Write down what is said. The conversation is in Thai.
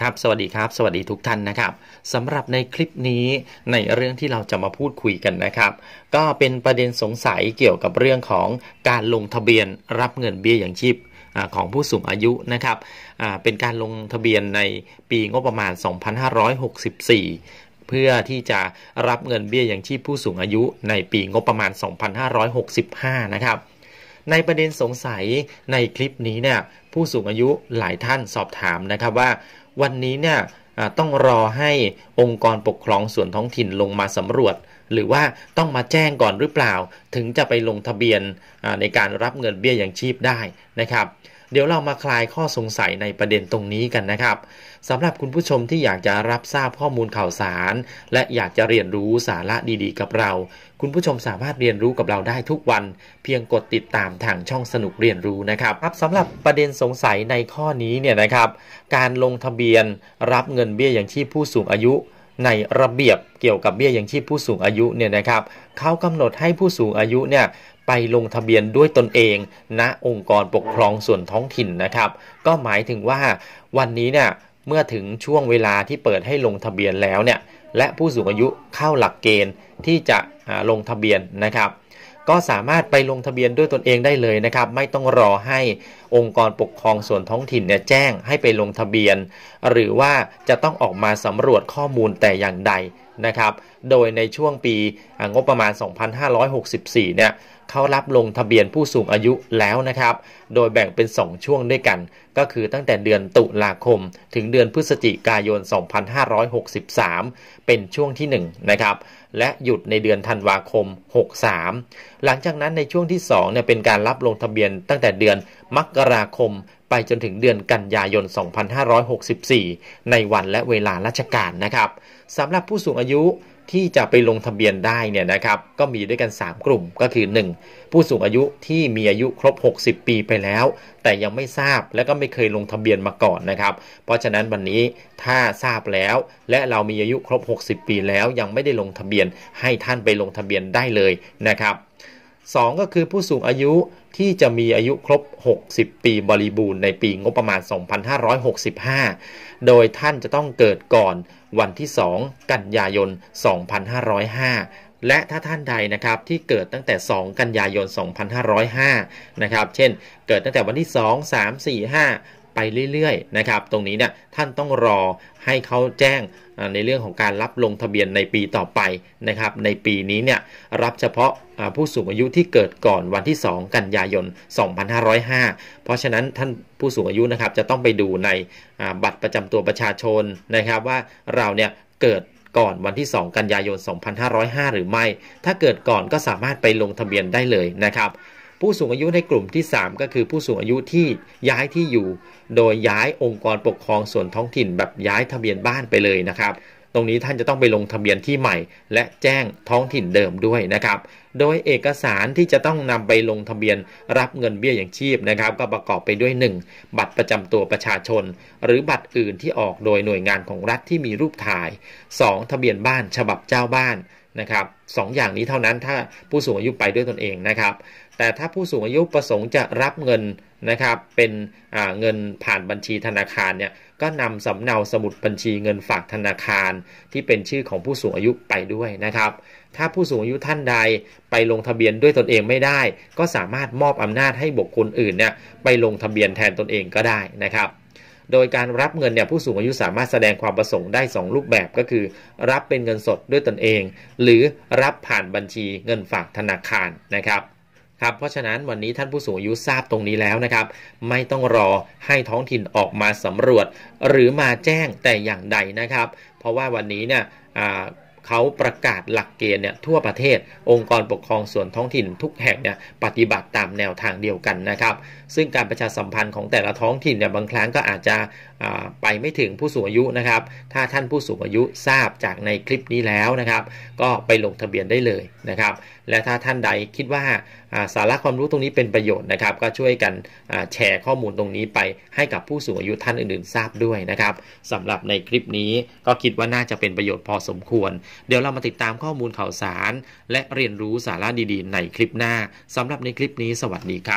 ครับสวัสดีครับ สวัสดีทุกท่านนะครับสำหรับในคลิปนี้ในเรื่องที่เราจะมาพูดคุยกันนะครับ ก็เป็นประเด็นสงสัยเกี่ยวกับเรื่องของการลงทะเบียน รับเงินเบี้ยอย่างชีพของผู้สูงอายุนะครับเป็นการลงทะเบียนในปีงบประมาณ2564เพื่อที่จะรับเงินเบี้ยอย่างชีพผู้สูงอายุในปีงบประมาณ2565นะครับในประเด็นสงสัยในคลิปนี้เนี่ยผู้สูงอายุหลายท่านสอบถามนะครับว่าวันนี้เนี่ยต้องรอให้องค์กรปกครองส่วนท้องถิ่นลงมาสำรวจ หรือว่าต้องมาแจ้งก่อนหรือเปล่าถึงจะไปลงทะเบียนในการรับเงินเบี้ยอย่างชีพได้นะครับเดี๋ยวเรามาคลายข้อสงสัยในประเด็นตรงนี้กันนะครับสำหรับคุณผู้ชมที่อยากจะรับทราบข้อมูลข่าวสาร และอยากจะเรียนรู้สาระดีๆกับเรา คุณผู้ชมสามารถเรียนรู้กับเราได้ทุกวัน เพียง กด ติดตามทางช่องสนุกเรียนรู้นะครับครับสำหรับประเด็นสงสัยในข้อนี้ เนี่ยนะครับ การลงทะเบียน รับเงินเบี้ยอย่างชีพผู้สูงอายุในระเบียบเกี่ยวกับเบี้ยยังชีพผู้สูงอายุเนี่ยนะครับ เขากำหนดให้ผู้สูงอายุเนี่ยไปลงทะเบียนด้วยตนเองณนะองค์กรปกครองส่วนท้องถิ่นนะครับ ก็หมายถึงว่าวันนี้เนี่ยเมื่อถึงช่วงเวลาที่เปิดให้ลงทะเบียนแล้วเนี่ยและผู้สูงอายุเข้าหลักเกณฑ์ที่จะลงทะเบียนนะครับก็สามารถไปลงทะเบียนด้วยตนเองได้เลยนะครับ ไม่ต้องรอให้องค์กรปกครองส่วนท้องถิ่นเนี่ยแจ้งให้ไปลงทะเบียน หรือว่าจะต้องออกมาสำรวจข้อมูลแต่อย่างใดนะครับ โดยในช่วงปีงบประมาณ 2564 เนี่ยเขารับลงทะเบียนผู้สูงอายุแล้วนะครับ โดยแบ่งเป็น 2 ช่วงด้วยกัน ก็คือตั้งแต่เดือนตุลาคม ถึงเดือนพฤศจิกายน 2563 เป็นช่วงที่1นะครับและหยุดในเดือนธันวาคม 63 หลังจากนั้นในช่วงที่ 2เนี่ยเป็นการรับลงทะเบียนตั้งแต่เดือนมกราคมไปจนถึงเดือนกันยายน 2564 ในวันและเวลาราชการนะครับสำหรับผู้สูงอายุที่จะไปลงทะเบียนได้เนี่ยนะครับ ก็มีด้วยกัน 3 กลุ่มก็คือ 1. ผู้สูงอายุที่มีอายุครบ 60 ปีไปแล้ว แต่ยังไม่ทราบและก็ไม่เคยลงทะเบียนมาก่อนนะครับ เพราะฉะนั้นวันนี้ถ้าทราบแล้วและเรามีอายุครบ 60 ปีแล้วยังไม่ได้ลงทะเบียนให้ท่านไปลงทะเบียนได้เลยนะครับ2 ก็คือผู้สูงอายุที่จะมีอายุครบ 60 ปีบริบูรณ์ในปีงบประมาณ 2565 โดยท่านจะต้องเกิดก่อนวันที่ 2 กันยายน 2505 และถ้าท่านใดนะครับที่เกิดตั้งแต่ 2 กันยายน 2505นะครับ เช่นเกิดตั้งแต่วันที่ 2 3 4 5ไปเรื่อยๆนะครับ ตรงนี้เนี่ยท่านต้องรอให้เขาแจ้งในเรื่องของการรับลงทะเบียนในปีต่อไปนะครับ ในปีนี้เนี่ยรับเฉพาะผู้สูงอายุที่เกิดก่อนวันที่ 2 กันยายน 2505เพราะฉะนั้นท่านผู้สูงอายุนะครับจะต้องไปดูในบัตรประจำตัวประชาชนนะครับว่าเราเนี่ยเกิดก่อนวันที่ 2 กันยายน 2505หรือไม่ ถ้าเกิดก่อนก็สามารถไปลงทะเบียนได้เลยนะครับผู้สูงอายุในกลุ่มที่ 3 ก็คือผู้สูงอายุที่ย้ายที่อยู่ โดยย้ายองค์กรปกครองส่วนท้องถิ่นแบบย้ายทะเบียนบ้านไปเลยนะครับ ตรงนี้ท่านจะต้องไปลงทะเบียนที่ใหม่ และแจ้งท้องถิ่นเดิมด้วยนะครับ โดยเอกสารที่จะต้องนำไปลงทะเบียนรับเงินเบี้ยอย่างชีพนะครับ ก็ประกอบไปด้วย 1. บัตรประจำตัวประชาชน หรือบัตรอื่นที่ออกโดยหน่วยงานของรัฐที่มีรูปถ่าย 2. ทะเบียนบ้านฉบับเจ้าบ้านนะครับสออย่างนี้เท่านั้นถ้าผู้สูงอายุไปด้วยตนเองนะครับ แต่ถ้าผู้สูงอายุประสงค์จะรับเงินนะครับเป็นเงินผ่านบัญชีธนาคารเนี่ยก็นำสำเนาสมุดบัญชีเงินฝากธนาคารที่เป็นชื่อของผู้สูงอายุไปด้วยนะครับ ถ้าผู้สูงอายุท่านใดไปลงทะเบียนด้วยตนเองไม่ได้ ก็สามารถมอบอำนาจให้บุคคลอื่นเนี่ยไปลงทะเบียนแทนตนเองก็ได้นะครับโดยการรับเงินเนี่ยผู้สูงอายุสามารถแสดงความประสงค์ได้ 2 รูปแบบก็คือ รับเป็นเงินสดด้วยตนเอง หรือรับผ่านบัญชีเงินฝากธนาคารนะครับครับ เพราะฉะนั้นวันนี้ท่านผู้สูงอายุทราบตรงนี้แล้วนะครับ ไม่ต้องรอให้ท้องถิ่นออกมาสำรวจ หรือมาแจ้งแต่อย่างใดนะครับ เพราะว่าวันนี้เนี่ยเขาประกาศหลักเกณฑ์เนี่ยทั่วประเทศ องค์กรปกครองส่วนท้องถิ่น ทุกแห่งเนี่ยปฏิบัติตามแนวทางเดียวกันนะครับ ซึ่งการประชาสัมพันธ์ของแต่ละท้องถิ่นเนี่ยบางครั้งก็อาจจะไปไม่ถึงผู้สูงอายุนะครับถ้าท่านผู้สูงอายุทราบจากในคลิปนี้แล้วนะครับก็ไปลงทะเบียนได้เลยนะครับและถ้าท่านใดคิดว่าสาระความรู้ตรงนี้เป็นประโยชน์นะครับก็ช่วยกันแชร์ข้อมูลตรงนี้ไปให้กับผู้สูงอายุท่านอื่นๆ ทราบด้วยนะครับสำหรับในคลิปนี้ก็คิดว่าน่าจะเป็นประโยชน์พอสมควรเดี๋ยวเรามาติดตามข้อมูลข่าวสาร และเรียนรู้สาระดี ๆ ในคลิปหน้าสำหรับในคลิปนี้สวัสดีครับ